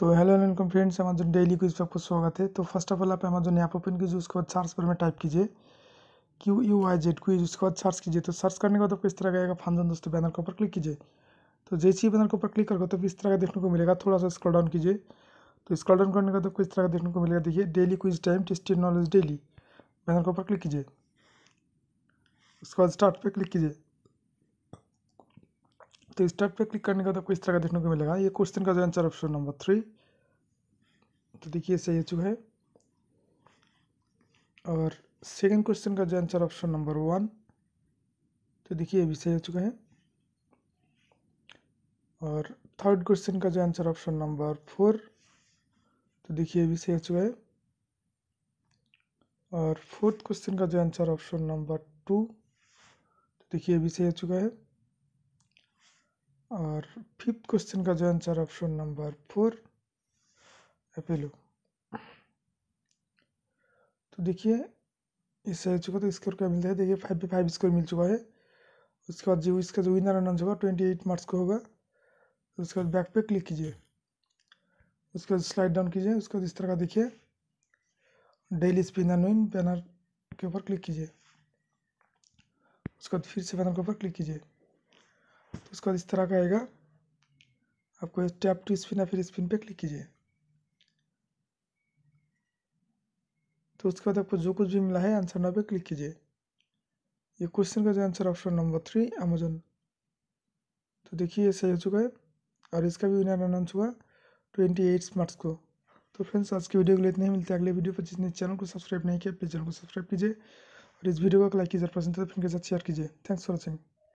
तो hello welcome friends Amazon daily quiz पर आपको स्वागत है तो फर्स्ट ऑफ ऑल आप अमेजन ऐप ओपन कीजिए उसके बाद सर्च पर में टाइप कीजिए Q U I Z quiz उसके बाद सर्च कीजिए तो सर्च करने के बाद आपको इस तरह का आएगा फंजन दोस्तों बैनर के ऊपर क्लिक कीजिए तो जैसे ही बैनर के ऊपर क्लिक करोगे तो इस तरह का देखने को मिलेगा थोड़ा सा स्क्रॉल डाउन कीजिए तो स्क्रॉल डाउन करने के बाद आपको इस तरह का देखने को मिलेगा देखिए daily quiz time tasty knowledge daily banner के ऊपर क्लिक कीजिए उसके बाद स्टार्ट पर क्लिक कीजिए तो स्टार्ट पे क्लिक करने का तो आपको इस तरह का देखने को मिलेगा ये क्वेश्चन का जो आंसर ऑप्शन नंबर थ्री तो देखिए सही चुका है और सेकंड क्वेश्चन का जो आंसर ऑप्शन नंबर वन तो देखिए भी सही हो चुका है और थर्ड क्वेश्चन का जो आंसर ऑप्शन नंबर फोर तो देखिए भी सही हो चुका है और फोर्थ क्वेश्चन का जो आंसर ऑप्शन नंबर टू तो देखिए भी सही हो चुका है और फिफ्थ क्वेश्चन का जो answer option number four Apollo तो देखिए इससे आ चुका तो स्कोर क्या मिलता है देखिए फाइव पे फाइव स्कोर मिल चुका है उसके बाद जो इसका जो विनर अनाउंस होगा ट्वेंटी एट मार्क्स को होगा तो उसके बाद बैक पे क्लिक कीजिए उसके बाद स्लाइड डाउन कीजिए उसके बाद इस तरह का देखिए डेली स्पिन विन बैनर के ऊपर क्लिक कीजिए उसके बाद फिर से बैनर के ऊपर क्लिक कीजिए तो उसके बाद इस तरह का आएगा आपको टैप टू स्पिन या फिर स्पिन पे क्लिक कीजिए तो उसके बाद आपको जो कुछ भी मिला है आंसर नंबर पे क्लिक कीजिए ये क्वेश्चन का जो answer option number three Amazon तो देखिए ये सही हो चुका है और इसका भी विनर अनाउंस हुआ ट्वेंटी एट मार्च को तो फ्रेंड्स आज की वीडियो को इतने ही मिलते हैं अगले वीडियो पर जिसने चैनल को सब्सक्राइब नहीं किया प्लीज़ चैनल को सब्सक्राइब कीजिए और इस वीडियो को लाइक कीजिए पसंद है फ्रेंड तो के साथ शेयर कीजिए थैंक्स फॉर वॉचिंग